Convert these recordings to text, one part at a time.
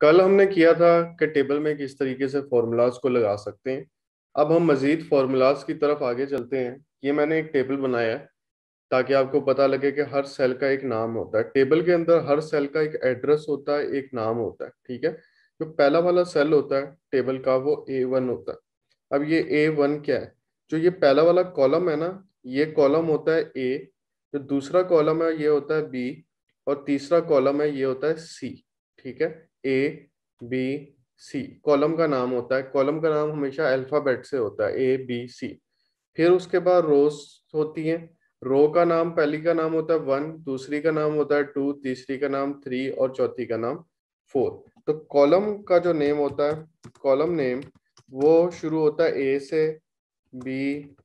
कल हमने किया था कि टेबल में किस तरीके से फॉर्मूलाज को लगा सकते हैं अब हम मज़ीद फॉर्मूलाज की तरफ आगे चलते हैं ये मैंने एक टेबल बनाया है ताकि आपको पता लगे कि हर सेल का एक नाम होता है टेबल के अंदर हर सेल का एक एड्रेस होता है एक नाम होता है ठीक है जो पहला वाला सेल होता है टेबल का वो ए वन होता है अब ये ए वन क्या है जो ये पहला वाला कॉलम है ना ये कॉलम होता है ए जो दूसरा कॉलम है ये होता है बी और तीसरा कॉलम है ये होता है सी ठीक है ए बी सी कॉलम का नाम होता है कॉलम का नाम हमेशा अल्फ़ाबेट से होता है ए बी सी फिर उसके बाद रोज होती हैं रो का नाम पहली का नाम होता है वन दूसरी का नाम होता है टू तीसरी का नाम थ्री और चौथी का नाम फोर तो कॉलम का जो नेम होता है कॉलम नेम वो शुरू होता है ए से बी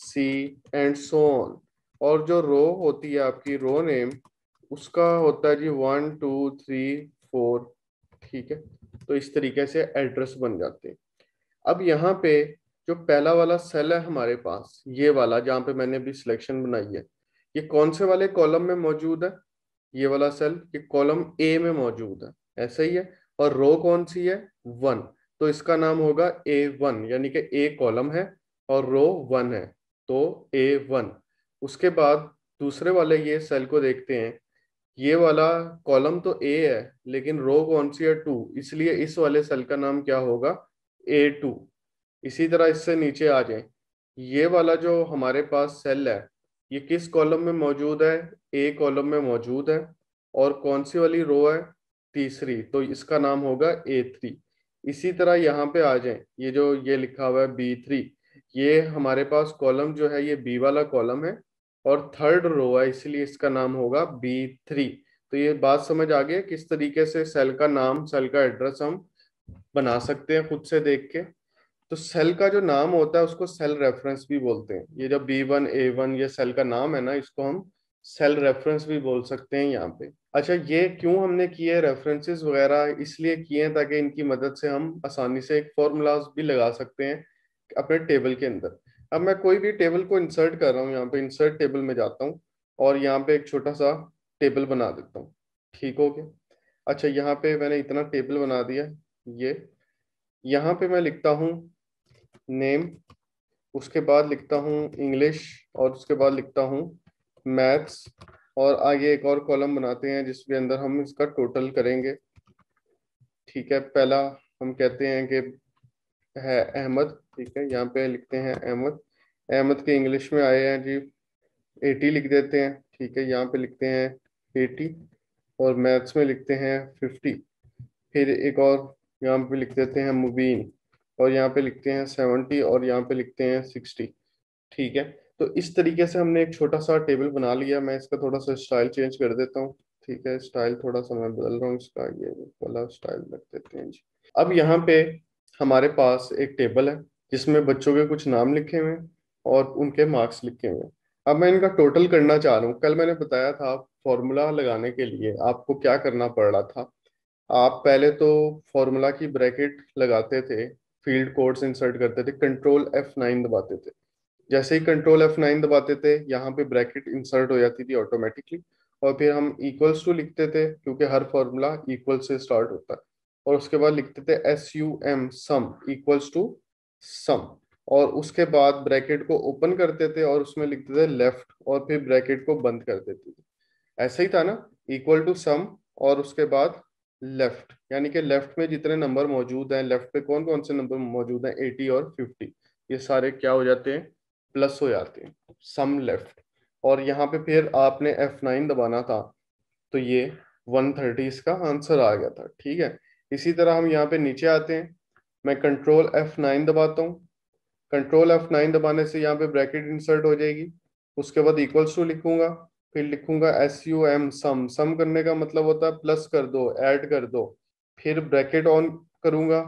सी एंड सोन और जो रो होती है आपकी रो नेम उसका होता है जी वन टू थ्री फोर ठीक है तो इस तरीके से एड्रेस बन जाते हैं अब यहाँ पे जो पहला वाला सेल है हमारे पास ये वाला जहाँ पे मैंने अभी सिलेक्शन बनाई है ये कौन से वाले कॉलम में मौजूद है ये वाला सेल ये कॉलम ए में मौजूद है ऐसा ही है और रो कौन सी है वन तो इसका नाम होगा ए वन यानी कि ए कॉलम है और रो वन है तो ए वन उसके बाद दूसरे वाले ये सेल को देखते हैं ये वाला कॉलम तो ए है लेकिन रो कौन सी है टू इसलिए इस वाले सेल का नाम क्या होगा ए टू इसी तरह इससे नीचे आ जाए ये वाला जो हमारे पास सेल है ये किस कॉलम में मौजूद है ए कॉलम में मौजूद है और कौन सी वाली रो है तीसरी तो इसका नाम होगा ए थ्री इसी तरह यहाँ पे आ जाए ये जो ये लिखा हुआ है बी थ्री ये हमारे पास कॉलम जो है ये बी वाला कॉलम है और थर्ड रो है इसलिए इसका नाम होगा बी थ्री तो ये बात समझ आ गई किस तरीके से सेल का नाम सेल का एड्रेस हम बना सकते हैं खुद से देख के तो सेल का जो नाम होता है उसको सेल रेफरेंस भी बोलते हैं ये जो बी वन ए वन ये सेल का नाम है ना इसको हम सेल रेफरेंस भी बोल सकते हैं यहाँ पे अच्छा ये क्यों हमने किए रेफरेंसेस वगैरह इसलिए किए हैं ताकि इनकी मदद से हम आसानी से एक फॉर्मूलाज भी लगा सकते हैं अपने टेबल के अंदर अब मैं कोई भी टेबल को इंसर्ट कर रहा हूँ यहाँ पे इंसर्ट टेबल में जाता हूँ और यहाँ पे एक छोटा सा टेबल बना देता हूँ ठीक हो गया अच्छा यहाँ पे मैंने इतना टेबल बना दिया ये यहाँ पे मैं लिखता हूँ नेम उसके बाद लिखता हूँ इंग्लिश और उसके बाद लिखता हूँ मैथ्स और आगे एक और कॉलम बनाते हैं जिसके अंदर हम इसका टोटल करेंगे ठीक है पहला हम कहते हैं कि है अहमद ठीक है यहाँ पे लिखते हैं अहमद अहमद के इंग्लिश में आए हैं जी एटी लिख देते हैं ठीक है यहाँ पे लिखते हैं एटी और मैथ्स में लिखते हैं फिफ्टी फिर एक और यहाँ पे लिख देते हैं मुबीन और यहाँ पे लिखते हैं सेवेंटी और यहाँ पे लिखते हैं सिक्सटी ठीक है तो इस तरीके से हमने एक छोटा सा टेबल बना लिया मैं इसका थोड़ा सा स्टाइल चेंज कर देता हूँ ठीक है स्टाइल थोड़ा सा मैं बदल रहा हूँ इसका ये वाला स्टाइल रख देते हैं जी अब यहाँ पे हमारे पास एक टेबल है जिसमें बच्चों के कुछ नाम लिखे हुए और उनके मार्क्स लिखे हुए अब मैं इनका टोटल करना चाह रहा हूँ कल मैंने बताया था फॉर्मूला लगाने के लिए आपको क्या करना पड़ रहा था आप पहले तो फॉर्मूला की ब्रैकेट लगाते थे फील्ड कोड्स इंसर्ट करते थे कंट्रोल एफ नाइन दबाते थे जैसे ही कंट्रोल एफ नाइन दबाते थे यहाँ पे ब्रैकेट इंसर्ट हो जाती थी ऑटोमेटिकली और फिर हम इक्वल्स टू लिखते थे क्योंकि हर फॉर्मूला इक्वल से स्टार्ट होता है और उसके बाद लिखते थे S U M sum equals to sum और उसके बाद ब्रैकेट को ओपन करते थे और उसमें लिखते थे लेफ्ट और फिर ब्रैकेट को बंद कर देते थे ऐसा ही था ना इक्वल टू सम और उसके बाद लेफ्ट यानी कि लेफ्ट में जितने नंबर मौजूद हैं लेफ्ट पे कौन कौन से नंबर मौजूद हैं एटी और फिफ्टी ये सारे क्या हो जाते हैं प्लस हो जाते हैं सम लेफ्ट और यहाँ पे फिर आपने एफ नाइन दबाना था तो ये वन थर्टी इसका आंसर आ गया था ठीक है इसी तरह हम यहाँ पे नीचे आते हैं मैं कंट्रोल एफ नाइन दबाता हूँ कंट्रोल एफ नाइन दबाने से यहाँ पे ब्रैकेट इंसर्ट हो जाएगी उसके बाद इक्वल्स टू लिखूंगा फिर लिखूंगा S U M sum sum करने का मतलब होता है प्लस कर दो ऐड कर दो फिर ब्रैकेट ऑन करूंगा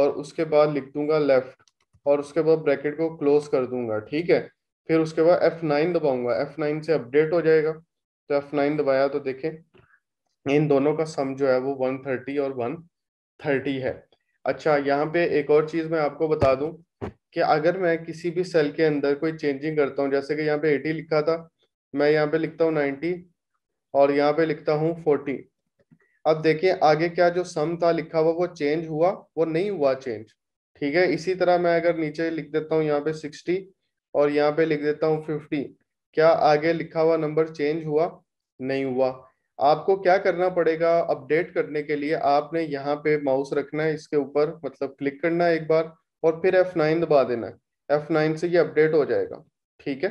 और उसके बाद लिख दूंगा लेफ्ट और उसके बाद ब्रैकेट को क्लोज कर दूंगा ठीक है फिर उसके बाद एफ नाइन दबाऊंगा एफ नाइन से अपडेट हो जाएगा तो एफ नाइन दबाया तो देखें इन दोनों का सम जो है वो वन थर्टी और वन थर्टी है अच्छा यहाँ पे एक और चीज मैं आपको बता दूं कि अगर मैं किसी भी सेल के अंदर कोई चेंजिंग करता हूँ जैसे कि यहाँ पे एटी लिखा था मैं यहाँ पे लिखता हूँ नाइन्टी और यहाँ पे लिखता हूँ फोर्टी अब देखिए आगे क्या जो सम था लिखा हुआ वो चेंज हुआ वो नहीं हुआ चेंज ठीक है इसी तरह मैं अगर नीचे लिख देता हूँ यहाँ पे सिक्सटी और यहाँ पे लिख देता हूँ फिफ्टी क्या आगे लिखा हुआ नंबर चेंज हुआ नहीं हुआ आपको क्या करना पड़ेगा अपडेट करने के लिए आपने यहाँ पे माउस रखना है इसके ऊपर मतलब क्लिक करना है एक बार और फिर F9 दबा देना है F9 से ये अपडेट हो जाएगा ठीक है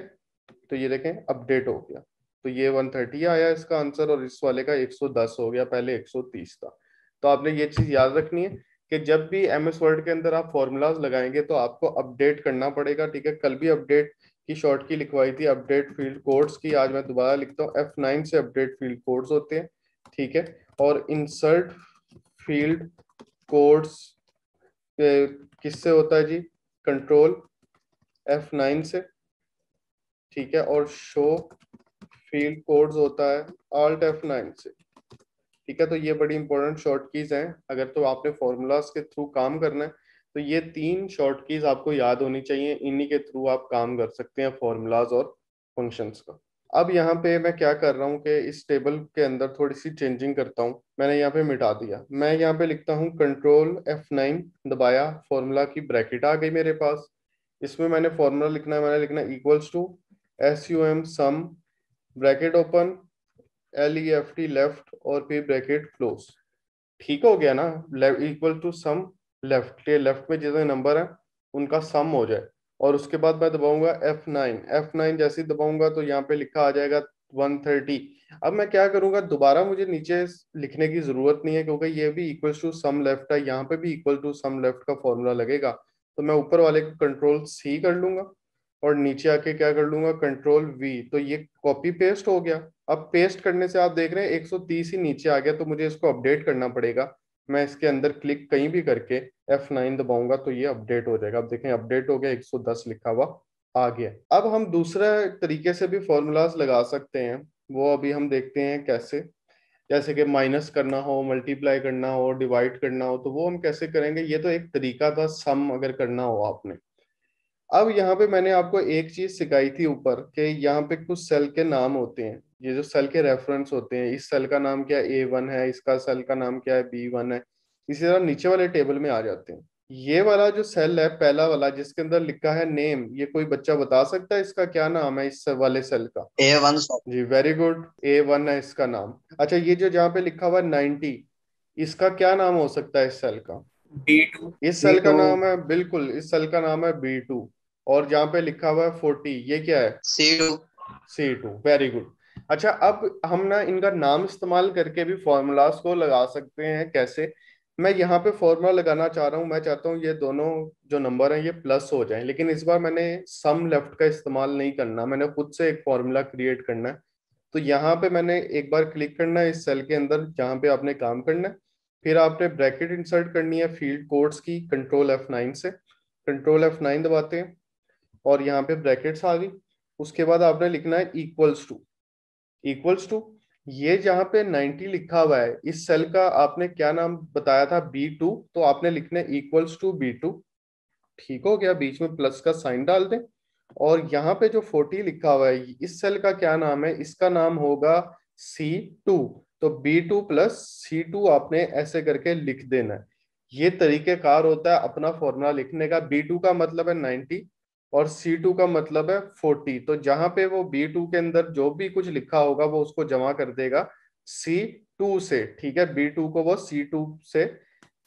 तो ये देखें अपडेट हो गया तो ये 130 आया इसका आंसर और इस वाले का 110 हो गया पहले 130 था तो आपने ये चीज़ याद रखनी है कि जब भी एम एस वर्ड के अंदर आप फॉर्मूलाज लगाएंगे तो आपको अपडेट करना पड़ेगा ठीक है कल भी अपडेट की शॉर्ट की लिखवाई थी अपडेट फील्ड कोड्स की आज मैं दोबारा लिखता हूँ एफ नाइन से अपडेट फील्ड कोड्स होते हैं ठीक है और इंसर्ट फील्ड कोड्स किससे होता है जी कंट्रोल एफ नाइन से ठीक है और शो फील्ड कोड्स होता है ऑल्ट एफ नाइन से ठीक है तो ये बड़ी इंपॉर्टेंट शॉर्ट कीज हैं अगर तो आपने फॉर्मूलाज के थ्रू काम करना है तो ये तीन शॉर्ट कीज आपको याद होनी चाहिए इन्हीं के थ्रू आप काम कर सकते हैं फॉर्मूलाज और फंक्शंस का अब यहाँ पे मैं क्या कर रहा हूँ कि इस टेबल के अंदर थोड़ी सी चेंजिंग करता हूँ मैंने यहाँ पे मिटा दिया मैं यहाँ पे लिखता हूँ कंट्रोल F9 दबाया फॉर्मूला की ब्रैकेट आ गई मेरे पास इसमें मैंने फॉर्मूला लिखना है मैंने लिखना equals to S U M sum bracket open L E F T left और फिर ब्रैकेट क्लोज ठीक हो गया ना इक्वल टू सम लेफ्ट के लेफ्ट में जितने नंबर हैं उनका सम हो जाए और उसके बाद मैं दबाऊंगा F9 F9 जैसे ही दबाऊंगा तो यहाँ पे लिखा आ जाएगा 130 अब मैं क्या करूंगा दोबारा मुझे नीचे लिखने की जरूरत नहीं है क्योंकि ये भी इक्वल टू सम लेफ्ट है यहाँ पे भी इक्वल टू सम लेफ्ट का फॉर्मूला लगेगा तो मैं ऊपर वाले को कंट्रोल सी कर लूंगा और नीचे आके क्या कर लूंगा कंट्रोल वी तो ये कॉपी पेस्ट हो गया अब पेस्ट करने से आप देख रहे हैं 130 ही नीचे आ गया तो मुझे इसको अपडेट करना पड़ेगा मैं इसके अंदर क्लिक कहीं भी करके F9 दबाऊंगा तो ये अपडेट हो जाएगा अब देखें अपडेट हो गया 110 लिखा हुआ आ गया अब हम दूसरे तरीके से भी फॉर्मूलाज लगा सकते हैं वो अभी हम देखते हैं कैसे जैसे कि माइनस करना हो मल्टीप्लाई करना हो डिवाइड करना हो तो वो हम कैसे करेंगे ये तो एक तरीका था सम अगर करना हो आपने अब यहाँ पे मैंने आपको एक चीज सिखाई थी ऊपर कि यहाँ पे कुछ सेल के नाम होते हैं ये जो सेल के रेफरेंस होते हैं इस सेल का नाम क्या ए वन है इसका सेल का नाम क्या है बी वन है इसी तरह नीचे वाले टेबल में आ जाते हैं ये वाला जो सेल है पहला वाला जिसके अंदर लिखा है नेम ये कोई बच्चा बता सकता है इसका क्या नाम है इस वाले सेल का ए वन जी वेरी गुड ए वन है इसका नाम अच्छा ये जो जहाँ पे लिखा हुआ है नाइनटी इसका क्या नाम हो सकता है इस सेल का बी टू इस सेल का नाम है बिल्कुल इस सेल का नाम है बी टू और जहाँ पे लिखा हुआ है फोर्टी ये क्या है C two C two very good अच्छा अब हम ना इनका नाम इस्तेमाल करके भी फॉर्मूलाज को लगा सकते हैं कैसे मैं यहाँ पे फॉर्मूला लगाना चाह रहा हूँ मैं चाहता हूँ ये दोनों जो नंबर हैं ये प्लस हो जाएं लेकिन इस बार मैंने सम लेफ्ट का इस्तेमाल नहीं करना मैंने खुद से एक फॉर्मूला क्रिएट करना है तो यहाँ पे मैंने एक बार क्लिक करना है इस सेल के अंदर जहाँ पे आपने काम करना है फिर आपने ब्रैकेट इंसर्ट करनी है फील्ड कोड्स की कंट्रोल एफ नाइन से कंट्रोल एफ नाइन दबाते हैं और यहाँ पे ब्रैकेट्स आ गई उसके बाद आपने लिखना है इक्वल्स टू इक्वल्स टू ये जहाँ पे 90 लिखा हुआ है इस सेल का आपने क्या नाम बताया था B2 तो आपने लिखना है इक्वल्स टू B2 ठीक हो गया बीच में प्लस का साइन डाल दें और यहाँ पे जो 40 लिखा हुआ है इस सेल का क्या नाम है इसका नाम होगा C2 तो B2 प्लस सी आपने ऐसे करके लिख देना है ये कार होता है अपना फॉर्मूला लिखने का B2 का मतलब है 90 और C2 का मतलब है 40 तो जहां पे वो B2 के अंदर जो भी कुछ लिखा होगा वो उसको जमा कर देगा C2 से ठीक है B2 को वो C2 से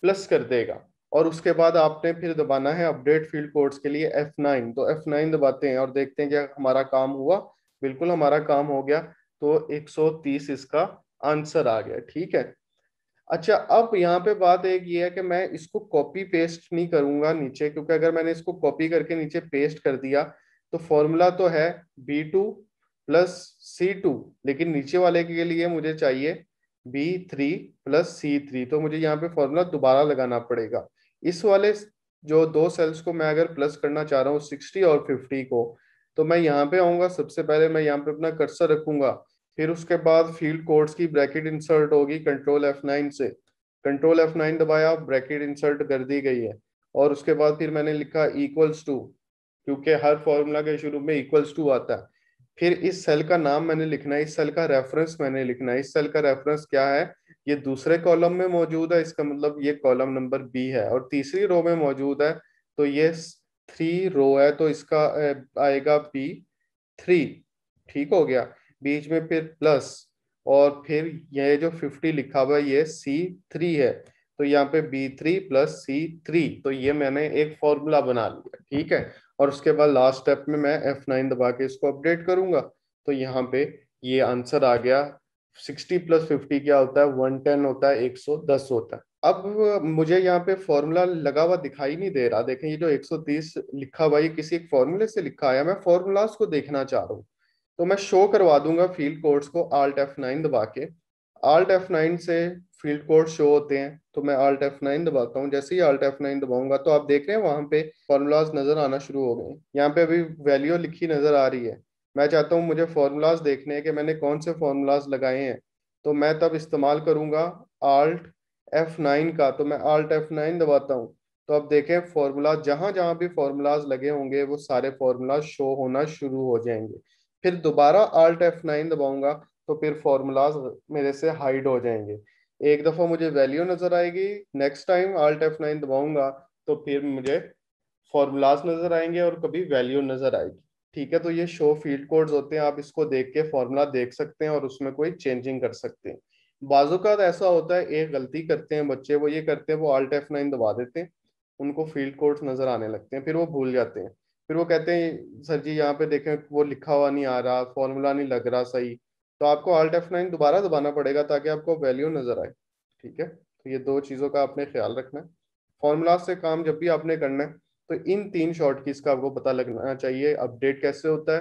प्लस कर देगा और उसके बाद आपने फिर दबाना है अपडेट फील्ड कोड्स के लिए F9 तो F9 दबाते हैं और देखते हैं क्या हमारा काम हुआ बिल्कुल हमारा काम हो गया तो 130 इसका आंसर आ गया ठीक है अच्छा अब यहाँ पे बात एक ये है कि मैं इसको कॉपी पेस्ट नहीं करूंगा नीचे क्योंकि अगर मैंने इसको कॉपी करके नीचे पेस्ट कर दिया तो फॉर्मूला तो है B two plus C two लेकिन नीचे वाले के लिए मुझे चाहिए B three plus C three तो मुझे यहाँ पे फॉर्मूला दोबारा लगाना पड़ेगा इस वाले जो दो सेल्स को मैं अगर प्लस करना चाह रहा हूँ सिक्सटी और फिफ्टी को तो मैं यहाँ पे आऊंगा सबसे पहले मैं यहाँ पे अपना कर्सर रखूंगा फिर उसके बाद फील्ड कोड्स की ब्रैकेट इंसर्ट होगी कंट्रोल एफ नाइन से कंट्रोल एफ नाइन दबाया ब्रैकेट इंसर्ट कर दी गई है और उसके बाद फिर मैंने लिखा इक्वल्स टू क्योंकि हर फॉर्मूला के शुरू में इक्वल्स टू आता है फिर इस सेल का नाम मैंने लिखना है इस सेल का रेफरेंस मैंने लिखना है इस सेल का रेफरेंस क्या है ये दूसरे कॉलम में मौजूद है इसका मतलब ये कॉलम नंबर बी है और तीसरी रो में मौजूद है तो ये थ्री रो है तो इसका आएगा बी थ्री ठीक हो गया बीच में फिर प्लस और फिर यह जो 50 लिखा हुआ है ये सी थ्री है तो यहाँ पे B three plus C three तो ये मैंने एक फॉर्मूला बना लिया ठीक है और उसके बाद लास्ट स्टेप में मैं एफ नाइन दबा के इसको अपडेट करूंगा तो यहाँ पे ये आंसर आ गया सिक्सटी प्लस फिफ्टी क्या होता है वन टेन होता है एक सौ दस होता है अब मुझे यहाँ पे फॉर्मूला लगा हुआ दिखाई नहीं दे रहा देखें ये जो 130 लिखा हुआ ये किसी एक फॉर्मूले से लिखा है मैं फॉर्मूलाज को देखना चाह रहा हूँ तो मैं शो करवा दूंगा फील्ड कोड्स को आल्ट एफ नाइन दबा के आल्ट एफ नाइन से फील्ड कोड शो होते हैं तो मैं आल्ट एफ नाइन दबाता हूँ जैसे ही आल्ट एफ नाइन दबाऊंगा तो आप देख रहे हैं वहां पे फॉर्मूलाज नजर आना शुरू हो गए यहाँ पे अभी वैल्यू लिखी नजर आ रही है मैं चाहता हूँ मुझे फॉर्मूलाज देखने हैं कि मैंने कौन से फॉर्मूलाज लगाए हैं तो मैं तब इस्तेमाल करूंगा आल्ट एफ नाइन का तो मैं आल्ट एफ नाइन दबाता हूँ तो आप देखें फॉर्मूला जहां जहां भी फॉर्मूलाज लगे होंगे वो सारे फॉर्मूलाज शो होना शुरू हो जाएंगे फिर दोबारा आल्ट एफ नाइन दबाऊंगा तो फिर फॉर्मूलाज मेरे से हाइड हो जाएंगे एक दफा मुझे वैल्यू नजर आएगी next time alt F nine दबाऊंगा तो फिर मुझे फॉर्मूलाज नजर आएंगे और कभी वैल्यू नजर आएगी ठीक है तो ये शो फील्ड कोड्स होते हैं आप इसको देख के फॉर्मूला देख सकते हैं और उसमें कोई चेंजिंग कर सकते हैं बाजू का ऐसा होता है एक गलती करते हैं बच्चे वो ये करते हैं वो आल्ट एफ नाइन दबा देते हैं उनको फील्ड कोड्स नजर आने लगते हैं फिर वो भूल जाते हैं फिर वो कहते हैं सर जी यहाँ पे देखें वो लिखा हुआ नहीं आ रहा फॉर्मूला नहीं लग रहा सही तो आपको आल्ट एफ नाइन दोबारा दबाना पड़ेगा ताकि आपको वैल्यू नजर आए ठीक है तो ये दो चीज़ों का आपने ख्याल रखना है फॉर्मूला से काम जब भी आपने करना है तो इन तीन शॉर्ट कीज का आपको पता लगना चाहिए अपडेट कैसे होता है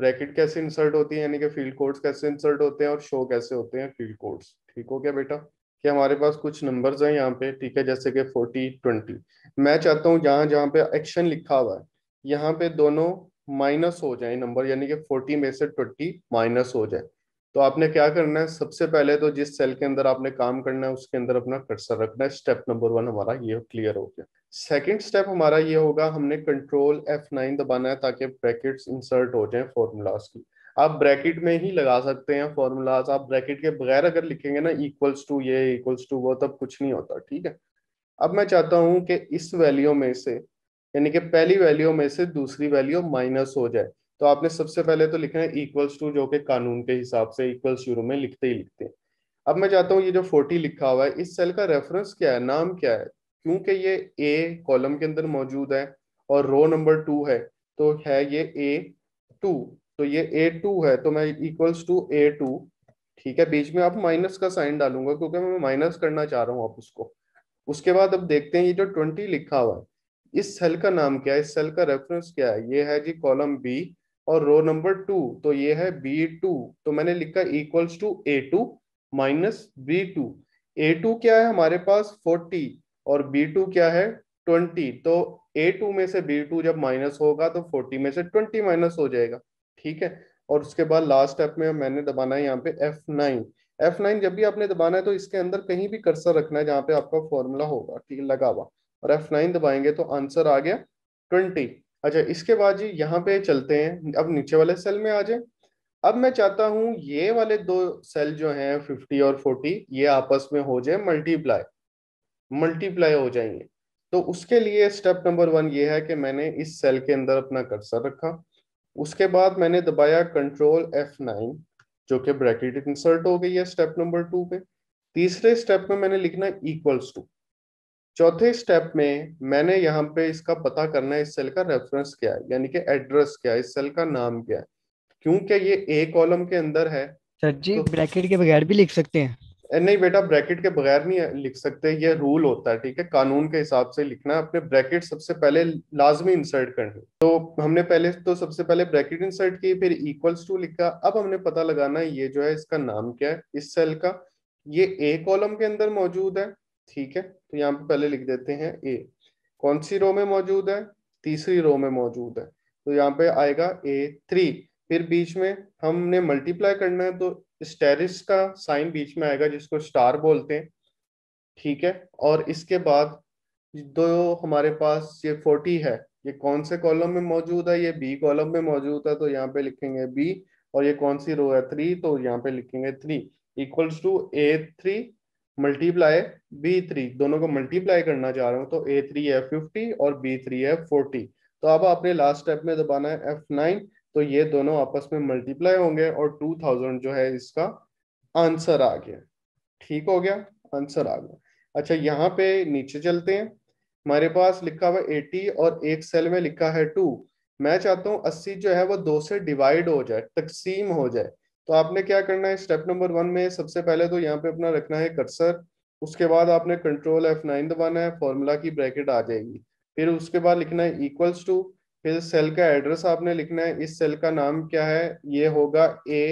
ब्रैकेट कैसे इंसर्ट होती है यानी कि फील्ड कोड्स कैसे इंसर्ट होते हैं और शो कैसे होते हैं फील्ड कोड्स ठीक हो गया बेटा कि हमारे पास कुछ नंबर्स हैं यहाँ पे ठीक है जैसे कि फोर्टी ट्वेंटी मैं चाहता हूँ जहाँ जहाँ पे एक्शन लिखा हुआ है यहाँ पे दोनों माइनस हो जाए नंबर यानी कि फोर्टी में से ट्वेंटी माइनस हो जाए तो आपने क्या करना है सबसे पहले तो जिस सेल के अंदर आपने काम करना है उसके अंदर अपना कर्सर रखना है स्टेप नंबर वन हमारा ये क्लियर हो गया सेकंड स्टेप हमारा ये होगा हमने कंट्रोल एफ नाइन दबाना है ताकि ब्रैकेट्स इंसर्ट हो जाए फॉर्मूलाज की आप ब्रैकेट में ही लगा सकते हैं फॉर्मूलाज आप ब्रैकेट के बगैर अगर लिखेंगे ना इक्वल्स टू ये इक्वल्स टू वो तब कुछ नहीं होता ठीक है अब मैं चाहता हूं कि इस वैल्यू में से यानी कि पहली वैल्यू में से दूसरी वैल्यू माइनस हो जाए तो आपने सबसे पहले तो लिखना है इक्वल्स टू जो कि कानून के हिसाब से इक्वल शुरू में लिखते ही लिखते हैं अब मैं चाहता हूँ ये जो फोर्टी लिखा हुआ है इस सेल का रेफरेंस क्या है नाम क्या है क्योंकि ये ए कॉलम के अंदर मौजूद है और रो नंबर टू है तो है ये ए टू तो ये ए टू है तो मैं इक्वल्स टू ए टू ठीक है बीच में आप माइनस का साइन डालूंगा क्योंकि मैं माइनस करना चाह रहा हूँ आप उसको उसके बाद अब देखते हैं ये जो ट्वेंटी लिखा हुआ है इस सेल का नाम क्या है इस सेल का रेफरेंस क्या है ये है जी कॉलम बी और रो नंबर टू तो ये है बी टू तो मैंने लिखा equals to A two minus B two A two क्या है हमारे पास फोर्टी और बी टू क्या है ट्वेंटी तो ए टू में से बी टू जब माइनस होगा तो फोर्टी में से ट्वेंटी माइनस हो जाएगा ठीक है और उसके बाद लास्ट स्टेप में मैंने दबाना है यहाँ पे एफ नाइन एफ नाइन जब भी आपने दबाना है तो इसके अंदर कहीं भी कर्सर रखना है जहाँ पे आपका फॉर्मूला होगा ठीक लगा हुआ और एफ नाइन दबाएंगे तो आंसर आ गया ट्वेंटी अच्छा इसके बाद जी यहाँ पे चलते हैं अब नीचे वाले सेल में आ जाए अब मैं चाहता हूँ ये वाले दो सेल जो हैं फिफ्टी और फोर्टी ये आपस में हो जाए मल्टीप्लाई मल्टीप्लाई हो जाएंगे तो उसके लिए स्टेप नंबर वन ये है कि मैंने इस सेल के अंदर अपना कर्सर रखा उसके बाद मैंने दबाया कंट्रोल एफ नाइन जो कि ब्रैकेट इंसर्ट हो गई है स्टेप नंबर टू पे तीसरे स्टेप में मैंने लिखना इक्वल्स टू चौथे स्टेप में मैंने यहाँ पे इसका पता करना है इस सेल का रेफरेंस क्या है यानी कि एड्रेस क्या है इस सेल का नाम क्या है क्योंकि ये ए कॉलम के अंदर है सर जी तो, ब्रैकेट के बगैर भी लिख सकते हैं नहीं बेटा ब्रैकेट के बगैर नहीं लिख सकते ये रूल होता है ठीक है कानून के हिसाब से लिखना है अपने ब्रैकेट सबसे पहले लाजमी इंसर्ट करनी तो हमने पहले तो सबसे पहले ब्रैकेट इंसर्ट की फिर इक्वल्स टू लिखा अब हमने पता लगाना है ये जो है इसका नाम क्या है इस सेल का ये ए कॉलम के अंदर मौजूद है ठीक है तो यहाँ पे पहले लिख देते हैं ए कौन सी रो में मौजूद है तीसरी रो में मौजूद है तो यहाँ पे आएगा ए थ्री फिर बीच में हमने मल्टीप्लाई करना है तो स्टेरिस का साइन बीच में आएगा जिसको स्टार बोलते हैं ठीक है और इसके बाद दो हमारे पास ये फोर्टी है ये कौन से कॉलम में मौजूद है ये बी कॉलम में मौजूद है तो यहाँ पे लिखेंगे बी और ये कौन सी रो है थ्री तो यहाँ पे लिखेंगे three equals to A three multiply B three दोनों को मल्टीप्लाई करना चाह रहा हूँ तो ए थ्री है फिफ्टी और बी थ्री है फोर्टी तो अब आपने लास्ट स्टेप में दबाना है एफ नाइन तो ये दोनों आपस में मल्टीप्लाई होंगे और टू थाउजेंड जो है इसका आंसर आ गया ठीक हो गया आंसर आ गया अच्छा यहाँ पे नीचे चलते हैं हमारे पास लिखा हुआ एटी और एक सेल में लिखा है टू मैं चाहता हूँ अस्सी जो है वो दो से डिवाइड हो जाए तकसीम हो जाए तो आपने क्या करना है स्टेप नंबर वन में सबसे पहले तो यहाँ पे अपना रखना है कर्सर उसके बाद आपने कंट्रोल एफ नाइन दबाना है फॉर्मूला की ब्रैकेट आ जाएगी फिर उसके बाद लिखना है इक्वल्स टू फिर सेल का एड्रेस आपने लिखना है इस सेल का नाम क्या है ये होगा ए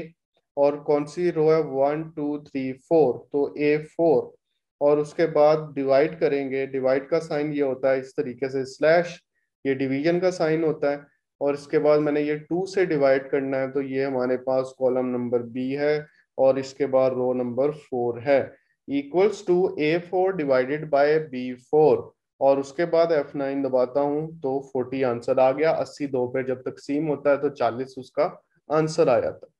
और कौन सी रो है वन टू थ्री फोर तो ए फोर और उसके बाद डिवाइड करेंगे डिवाइड का साइन ये होता है इस तरीके से स्लैश ये डिवीजन का साइन होता है और इसके बाद मैंने ये टू से डिवाइड करना है तो ये हमारे पास कॉलम नंबर बी है और इसके बाद रो नंबर फोर है equals to A four divided by B four और उसके बाद एफ नाइन दबाता हूँ तो फोर्टी आंसर आ गया अस्सी दो पे जब तकसीम होता है तो चालीस उसका आंसर आ जाता